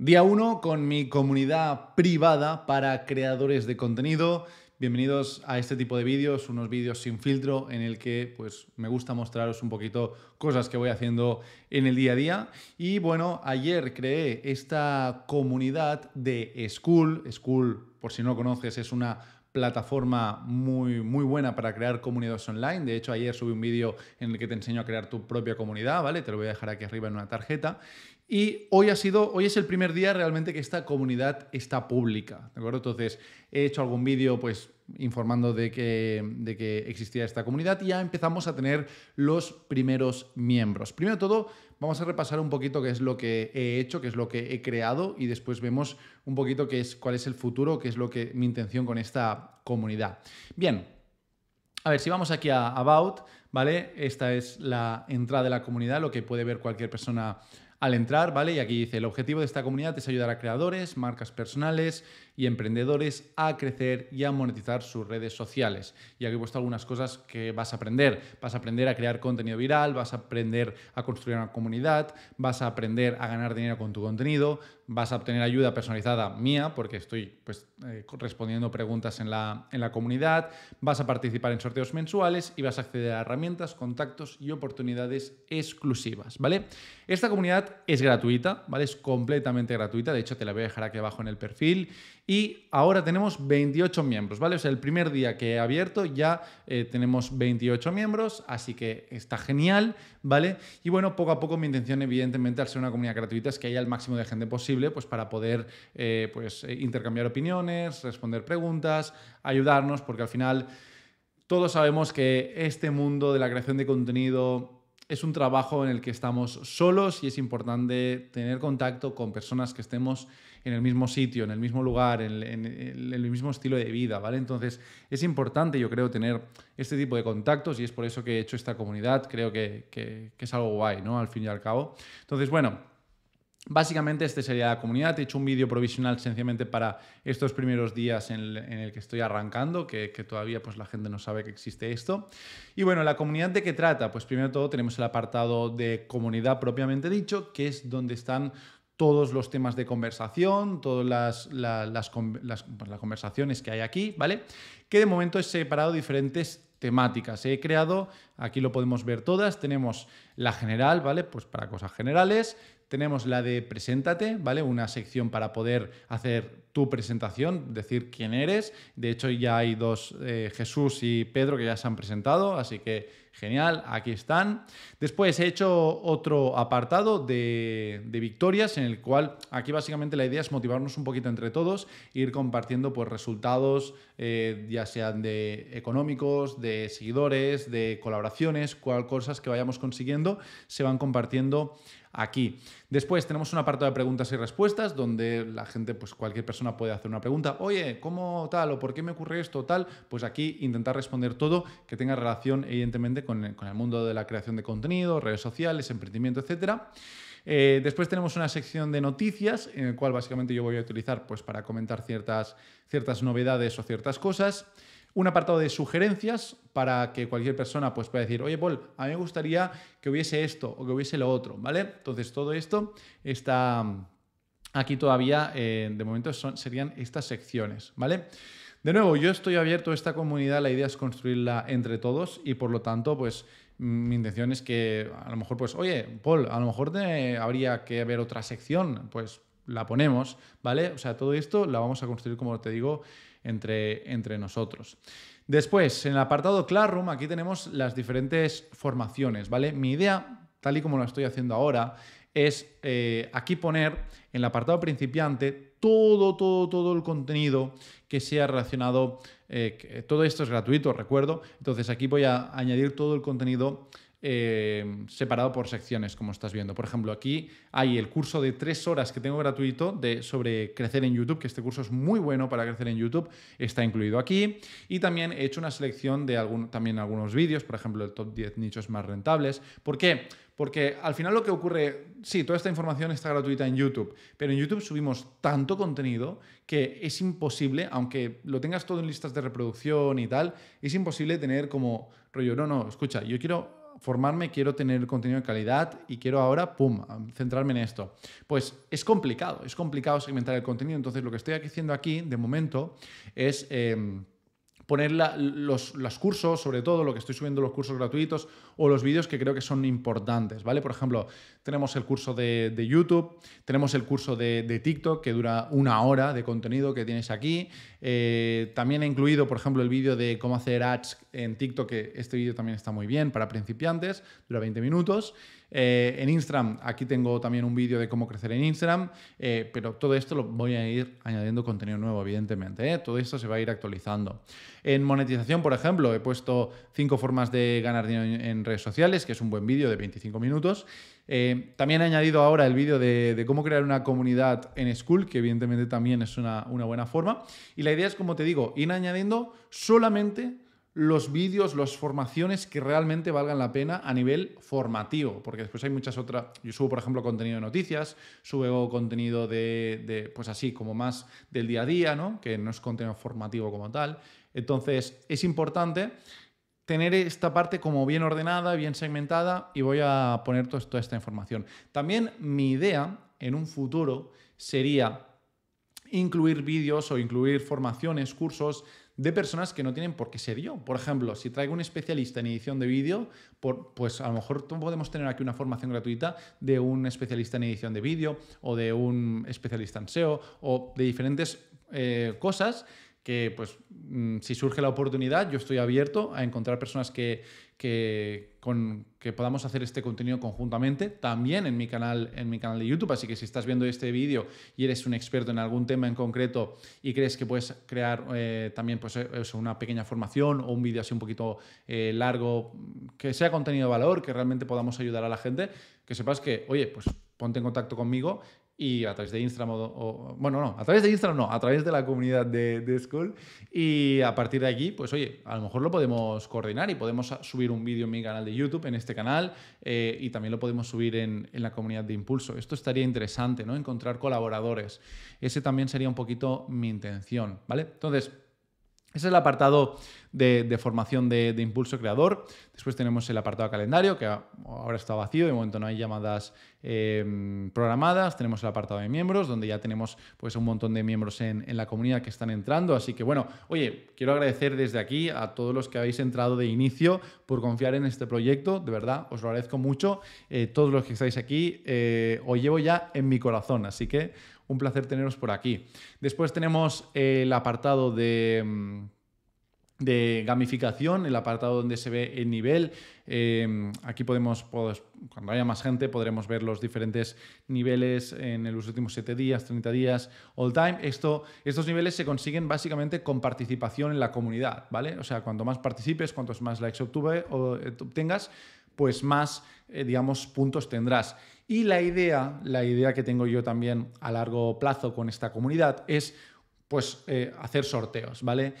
Día 1 con mi comunidad privada para creadores de contenido. Bienvenidos a este tipo de vídeos, unos vídeos sin filtro en el que pues me gusta mostraros un poquito cosas que voy haciendo en el día a día. Y bueno, ayer creé esta comunidad de School. School, por si no conoces, es una plataforma muy, muy buena para crear comunidades online. De hecho, ayer subí un vídeo en el que te enseño a crear tu propia comunidad, ¿vale? Te lo voy a dejar aquí arriba en una tarjeta. Y hoy ha sido, hoy es el primer día realmente que esta comunidad está pública, ¿de acuerdo? Entonces, he hecho algún vídeo, pues informando de que, de que existía esta comunidad y ya empezamos a tener los primeros miembros. Primero de todo, vamos a repasar un poquito qué es lo que he hecho, qué es lo que he creado y después vemos un poquito es, cuál es el futuro, qué es lo que mi intención con esta comunidad. Bien, a ver, si vamos aquí a About, ¿vale? Esta es la entrada de la comunidad, lo que puede ver cualquier persona al entrar, ¿vale? Y aquí dice, el objetivo de esta comunidad es ayudar a creadores, marcas personales y emprendedores a crecer y a monetizar sus redes sociales. Y aquí he puesto algunas cosas que vas a aprender. Vas a aprender a crear contenido viral, vas a aprender a construir una comunidad, vas a aprender a ganar dinero con tu contenido, vas a obtener ayuda personalizada mía, porque estoy pues, eh, respondiendo preguntas en la, en la comunidad, vas a participar en sorteos mensuales y vas a acceder a herramientas, contactos y oportunidades exclusivas, ¿vale? Esta comunidad es gratuita, ¿vale? Es completamente gratuita, de hecho te la voy a dejar aquí abajo en el perfil. Y ahora tenemos 28 miembros, ¿vale? O sea, el primer día que he abierto ya eh, tenemos 28 miembros, así que está genial, ¿vale? Y bueno, poco a poco mi intención, evidentemente, al ser una comunidad gratuita, es que haya el máximo de gente posible, pues para poder eh, pues, eh, intercambiar opiniones, responder preguntas, ayudarnos, porque al final todos sabemos que este mundo de la creación de contenido es un trabajo en el que estamos solos y es importante tener contacto con personas que estemos en el mismo sitio, en el mismo lugar, en, el mismo estilo de vida, ¿vale? Entonces es importante, yo creo, tener este tipo de contactos y es por eso que he hecho esta comunidad, creo que, que, que es algo guay, ¿no? Al fin y al cabo. Entonces, bueno, Básicamente, este sería la comunidad. He hecho un vídeo provisional sencillamente para estos primeros días en el, que estoy arrancando, que, todavía pues, la gente no sabe que existe esto. Y bueno, ¿la comunidad de qué trata? Pues primero todo tenemos el apartado de comunidad propiamente dicho, que es donde están todos los temas de conversación, todas las, pues, las conversaciones que hay aquí, ¿vale? Que de momento he separado diferentes temáticas. He creado, aquí lo podemos ver todas, tenemos la general, ¿vale? Pues para cosas generales, tenemos la de preséntate, ¿vale? Una sección para poder hacer tu presentación, decir quién eres. De hecho, ya hay dos, eh, Jesús y Pedro, que ya se han presentado, así que genial, aquí están. Después he hecho otro apartado de, victorias, en el cual aquí básicamente la idea es motivarnos un poquito entre todos, ir compartiendo pues, resultados, eh, ya sean de económicos, de seguidores, de colaboraciones, cual, cosas que vayamos consiguiendo, se van compartiendo aquí. Después tenemos un apartado de preguntas y respuestas donde la gente, pues cualquier persona puede hacer una pregunta, oye, ¿cómo tal o por qué me ocurre esto tal? Pues aquí intentar responder todo que tenga relación evidentemente con el, mundo de la creación de contenido, redes sociales, emprendimiento, etc. Eh, después tenemos una sección de noticias, en la cual básicamente yo voy a utilizar pues, para comentar ciertas, ciertas novedades o ciertas cosas un apartado de sugerencias para que cualquier persona pues, pueda decir, oye Paul, a mí me gustaría que hubiese esto o que hubiese lo otro, ¿vale? Entonces todo esto está mm, aquí todavía, eh, de momento serían estas secciones, ¿vale? De nuevo, yo estoy abierto a esta comunidad, la idea es construirla entre todos y por lo tanto, pues mm, mi intención es que a lo mejor, pues, oye, Paul, a lo mejor habría que haber otra sección, pues la ponemos, ¿vale? O sea, todo esto la vamos a construir, como te digo, entre, nosotros. Después, en el apartado Classroom, aquí tenemos las diferentes formaciones, ¿vale? Mi idea, tal y como lo estoy haciendo ahora, es eh, aquí poner en el apartado principiante todo, todo, todo el contenido que sea relacionado, eh, todo esto es gratuito, recuerdo, entonces aquí voy a añadir todo el contenido Em, separado por secciones, como estás viendo. Por ejemplo, aquí hay el curso de tres horas que tengo gratuito de, sobre crecer en YouTube, que este curso es muy bueno para crecer en YouTube, está incluido aquí. Y también he hecho una selección de también algunos vídeos, por ejemplo, el top 10 nichos más rentables. ¿Por qué? Porque al final lo que ocurre, sí, toda esta información está gratuita en YouTube, pero en YouTube subimos tanto contenido que es imposible, aunque lo tengas todo en listas de reproducción y tal, es imposible tener como rollo, no, no, escucha, yo quiero formarme, quiero tener contenido de calidad y quiero ahora, pum, centrarme en esto. Pues es complicado, es complicado segmentar el contenido. Entonces, lo que estoy haciendo aquí, de momento, es... Eh, poner los, cursos, sobre todo lo que estoy subiendo, los cursos gratuitos o los vídeos que creo que son importantes, ¿vale? Por ejemplo, tenemos el curso de, YouTube, tenemos el curso de, TikTok que dura una hora de contenido que tienes aquí. Eh, también he incluido, por ejemplo, el vídeo de cómo hacer ads en TikTok, que este vídeo también está muy bien para principiantes, dura 20 minutos. Eh, en Instagram, aquí tengo también un vídeo de cómo crecer en Instagram, eh, pero todo esto lo voy a ir añadiendo contenido nuevo, evidentemente. ¿eh? Todo esto se va a ir actualizando. En monetización, por ejemplo, he puesto cinco formas de ganar dinero en redes sociales, que es un buen vídeo de 25 minutos. también he añadido ahora el vídeo de, cómo crear una comunidad en School, que evidentemente también es una, una buena forma. Y la idea es, como te digo, ir añadiendo solamente los vídeos, las formaciones que realmente valgan la pena a nivel formativo, porque después hay muchas otras, yo subo por ejemplo contenido de noticias, subo contenido de, pues así, como más del día a día, ¿no? que no es contenido formativo como tal. Entonces es importante tener esta parte como bien ordenada, bien segmentada y voy a poner toda esta información. También mi idea en un futuro sería incluir vídeos o incluir formaciones, cursos de personas que no tienen por qué ser yo. Por ejemplo, si traigo un especialista en edición de vídeo, pues a lo mejor podemos tener aquí una formación gratuita de un especialista en edición de vídeo o de un especialista en SEO o de diferentes eh, cosas que pues mm, si surge la oportunidad, yo estoy abierto a encontrar personas que, que, con, que podamos hacer este contenido conjuntamente, también en mi, canal, en mi canal de YouTube, así que si estás viendo este vídeo y eres un experto en algún tema en concreto y crees que puedes crear eh, también pues, eh, una pequeña formación o un vídeo así un poquito eh, largo, que sea contenido de valor, que realmente podamos ayudar a la gente, que sepas que, oye, pues ponte en contacto conmigo y a través de Instagram, o, bueno, no, a través de Instagram no, a través de la comunidad de, School. Y a partir de aquí, pues oye, a lo mejor lo podemos coordinar y podemos subir un vídeo en mi canal de YouTube, en este canal, eh, y también lo podemos subir en, en, la comunidad de Impulso. Esto estaría interesante, ¿no? Encontrar colaboradores. Ese también sería un poquito mi intención, ¿vale? Entonces, ese es el apartado de, formación de, impulso creador. Después tenemos el apartado calendario, que ahora está vacío, de momento no hay llamadas em, programadas. Tenemos el apartado de miembros, donde ya tenemos pues, un montón de miembros en, la comunidad que están entrando. Así que bueno, oye, quiero agradecer desde aquí a todos los que habéis entrado de inicio por confiar en este proyecto. De verdad, os lo agradezco mucho. Eh, todos los que estáis aquí, eh, os llevo ya en mi corazón. Así que un placer teneros por aquí. Después tenemos el apartado de em, de gamificación, el apartado donde se ve el nivel. Em, aquí podemos, pues, cuando haya más gente, podremos ver los diferentes niveles en los últimos 7 días, 30 días, all time. estos niveles se consiguen básicamente con participación en la comunidad, ¿vale? O sea, cuanto más participes, cuantos más likes obtuve, eh, obtengas, pues más, eh, digamos, puntos tendrás. Y la idea, la idea que tengo yo también a largo plazo con esta comunidad es, pues, eh, hacer sorteos, ¿vale?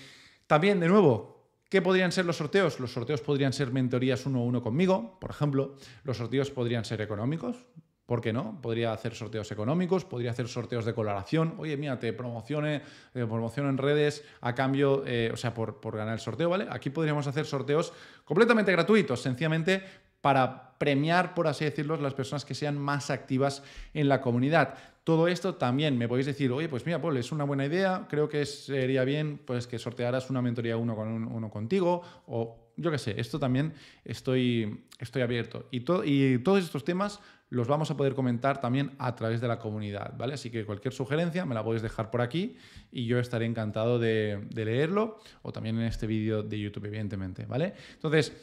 También, de nuevo, ¿Qué podrían ser los sorteos? Los sorteos podrían ser mentorías uno a uno conmigo, por ejemplo. Los sorteos podrían ser económicos. ¿Por qué no? Podría hacer sorteos económicos, podría hacer sorteos de coloración. Oye, mira, te promocione, eh, promociono en redes a cambio, eh, o sea, por, por ganar el sorteo, ¿vale? Aquí podríamos hacer sorteos completamente gratuitos, sencillamente para premiar, por así decirlo, las personas que sean más activas en la comunidad. Todo esto también me podéis decir, oye, pues mira, Paul, es una buena idea, creo que sería bien pues, que sortearas una mentoría uno, con uno contigo, o yo qué sé, esto también estoy, estoy abierto. Y, y todos estos temas los vamos a poder comentar también a través de la comunidad, ¿vale? Así que cualquier sugerencia me la podéis dejar por aquí y yo estaré encantado de, de leerlo o también en este vídeo de YouTube, evidentemente, ¿vale? Entonces...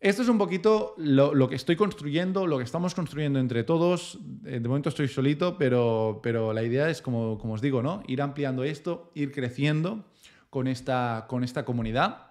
Esto es un poquito lo, que estoy construyendo, lo que estamos construyendo entre todos. Eh, de momento estoy solito, pero, pero la idea es, como, como os digo, ¿no? ir ampliando esto, ir creciendo con esta, con esta comunidad.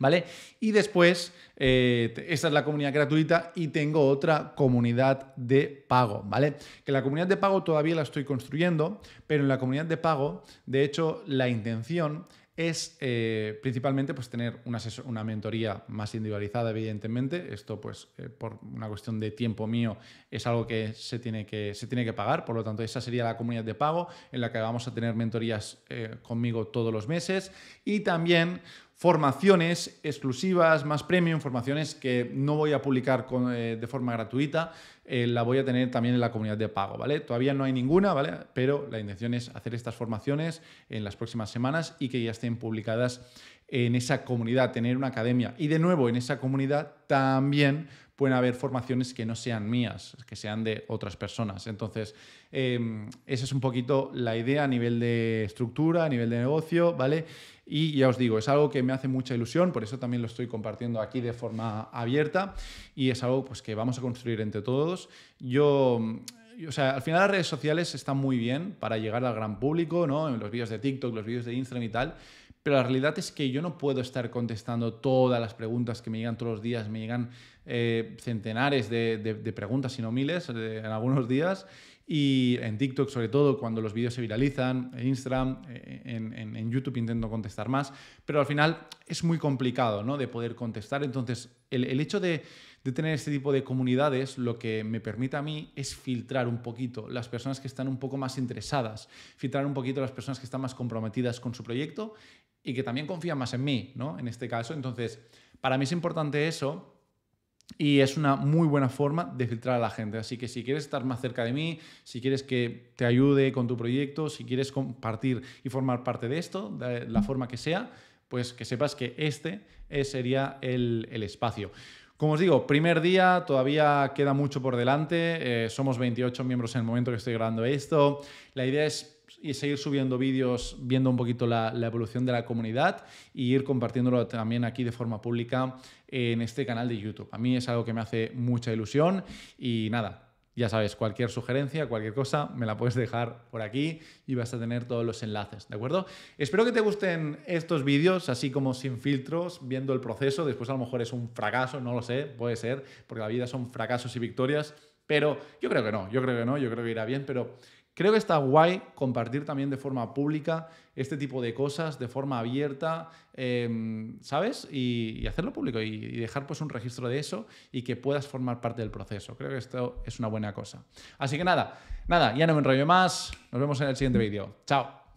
¿Vale? Y después, eh, esta es la comunidad gratuita y tengo otra comunidad de pago, ¿vale? Que la comunidad de pago todavía la estoy construyendo, pero en la comunidad de pago, de hecho, la intención es eh, principalmente pues, tener una, una, mentoría más individualizada, evidentemente. Esto, pues, eh, por una cuestión de tiempo mío, es algo que se, tiene que se tiene que pagar. Por lo tanto, esa sería la comunidad de pago en la que vamos a tener mentorías eh, conmigo todos los meses. Y también formaciones exclusivas, más premium, formaciones que no voy a publicar de forma gratuita, eh, la voy a tener también en la comunidad de pago, ¿vale? Todavía no hay ninguna, ¿vale? Pero la intención es hacer estas formaciones en las próximas semanas y que ya estén publicadas en esa comunidad, tener una academia. Y de nuevo, en esa comunidad también pueden haber formaciones que no sean mías, que sean de otras personas. Entonces, em, esa es un poquito la idea a nivel de estructura, a nivel de negocio, ¿vale? Y ya os digo, es algo que me hace mucha ilusión, por eso también lo estoy compartiendo aquí de forma abierta y es algo pues, que vamos a construir entre todos. Yo o sea, al final las redes sociales están muy bien para llegar al gran público, ¿no? En los vídeos de TikTok, los vídeos de Instagram y tal, pero la realidad es que yo no puedo estar contestando todas las preguntas que me llegan todos los días, me llegan eh, centenares de, preguntas, si no miles, en algunos días, y en TikTok, sobre todo, cuando los vídeos se viralizan, en Instagram, eh, en, YouTube intento contestar más, pero al final es muy complicado ¿no? de poder contestar. Entonces, el, hecho de, de tener este tipo de comunidades lo que me permite a mí es filtrar un poquito las personas que están un poco más interesadas, filtrar un poquito las personas que están más comprometidas con su proyecto y que también confían más en mí, ¿no? En este caso, entonces, para mí es importante eso y es una muy buena forma de filtrar a la gente. Así que si quieres estar más cerca de mí, si quieres que te ayude con tu proyecto, si quieres compartir y formar parte de esto, de la forma que sea, pues que sepas que este eh, sería el, espacio. Como os digo, primer día, todavía queda mucho por delante, eh, somos 28 miembros en el momento que estoy grabando esto, la idea es y seguir subiendo vídeos, viendo un poquito la, evolución de la comunidad y ir compartiéndolo también aquí de forma pública en este canal de YouTube. A mí es algo que me hace mucha ilusión y nada. Ya sabes, cualquier sugerencia, cualquier cosa, me la puedes dejar por aquí y vas a tener todos los enlaces, ¿de acuerdo? Espero que te gusten estos vídeos, así como sin filtros, viendo el proceso. Después a lo mejor es un fracaso, no lo sé, puede ser, porque la vida son fracasos y victorias, pero yo creo que no, yo creo que no, yo creo que irá bien, pero Creo que está guay compartir también de forma pública este tipo de cosas, de forma abierta, em, ¿sabes? Y, hacerlo público y, y, dejar pues un registro de eso y que puedas formar parte del proceso. Creo que esto es una buena cosa. Así que nada, nada, ya no me enrollo más. Nos vemos en el siguiente vídeo. Chao.